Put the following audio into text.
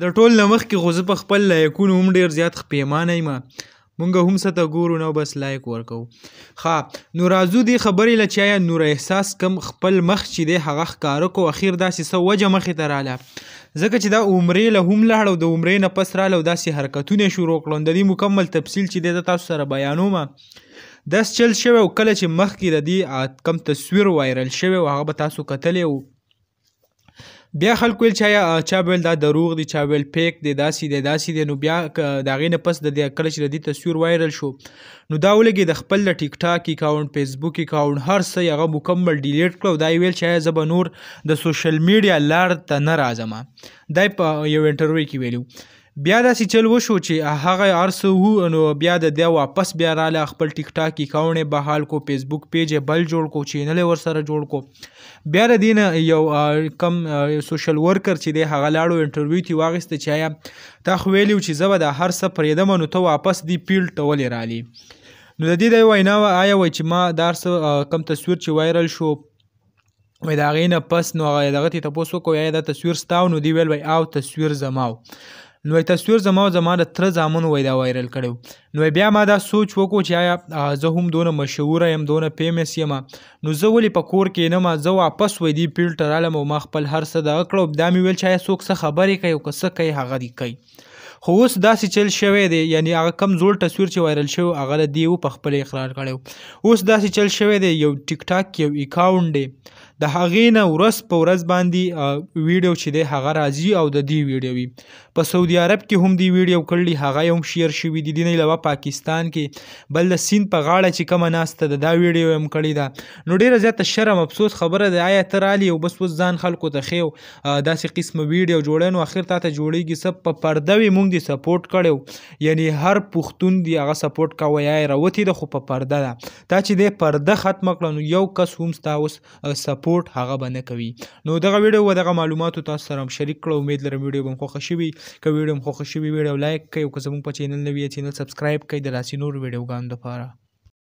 د ټول نه مخکې خو زه په خپل لایکونو هم ډېر زیات پیمانه یم مونږ هم څه ته ګورو نو بس لایک ورکو ښه نو راځو دې خبرې له چې آیا نور احساس کم خپل مخ چې دی هغه ښکاره کو اخیر داسې څه وجه مخې ته راله ځکه چې دا عمرې له هم لاړ او د عمرې نه پس راله او داسې حرکتونه شروع کړل د دې مکمل تفصیل چې دی د تاسو سره بیانوم داس چل شوی او کله چې مخکې د دې کم تصویر وایرل شوی او هغه به تاسو کتلی و بیا خلکو ویل چې چا ویل دا دروغ دی چا ویل فیک دی داسې دی داسې دی نو بیا د هغې نه پس د کله چې د دې تصویر وایرل شو نو دا ولګې د خپل د ټیک ټاک اکاونټ فیسبوک اکاونټ هر څه هغه مکمل ډیلیټ کړو دا ویل چې زه به نور د سوشل میډیا لار ته نه راځم دا په یو انټرویو کې ویلو بیا داسې چل وشو چې هغه ارسو وو نو بیا د دی واپس بیا رااله خپل ټیک ټاک اکاونټ به حال کو فیسبوک پیج بل جوړ کو چینل ور سره جوړ کو بیا د دین یو کم سوشل ورکر چې دی هغه لاړو انټرویو تی واغسته چایا تا خو ویلو چې زبه د هر څه پرېدم نو ته واپس دی پیلټ ولې رالی نو د دې د وینا آیا وای چې ما دارس کم تصویر چې وایرل شو وای دا غینه پس نو هغه دغه ته پوسو کوی دا تصویر ستاو نو دی ویل وای او تصویر زماو نو تصویر زما او زما د تر زامنو وای دا وایرل کړو نو بیا ما دا سوچ وکړو چې آیا زه هم دونه مشهور یم دونه فیمس یم نو زه ولې په کور کې نه ما زه واپس وای دی فلټر عالم او ما خپل هر څه د کړو دا مې ویل چې آیا څوک څه خبرې کوي او څه کوي هغه دی کوي خو اوس داسې چل شوی دی یعنی هغه کم زوړ تصویر چې وایرل شو هغه دی په خپل اقرار کړو اوس داسې چل شوی دی یو ټیک ټاک یو اکاونټ دی د هغې نه ورځ په ورځ باندې ویډیو چې دی هغه راځي او د دې ویډیو وي په سعودي عرب کې هم دی ویډیو کړلی هغه هم شیر شوی دی دینه علاوه پاکستان کې بل د سین په غاړه چې کومه ناسته ده دا ویډیو هم کړی ده نو ډیره زیاته شرم افسوس خبره ده آیا ته رالی او بس وس ځان خلکو ته خیو داسې قسمه ویډیو جوړین او اخر ته جوړیږي سب په پرده وي مونږ دی سپورټ کړو یعنی هر پښتون دی هغه سپورټ کوي یا وروتی د خو په پرده ده تا چې د پرده ختم کړو یو کس هم ستا اوس سپورټ سپورټ هغه به نه کوي نو دغه ویډیو و دغه معلوماتو تاسو سره شریک کړو امید لرم ویډیو به خوښ شوي که ویډیو خوښ شوي ویډیو لایک کړئ او که زموږ په چینل نوی چینل سبسکرایب کړئ د لاسي نور ویډیوګانو لپاره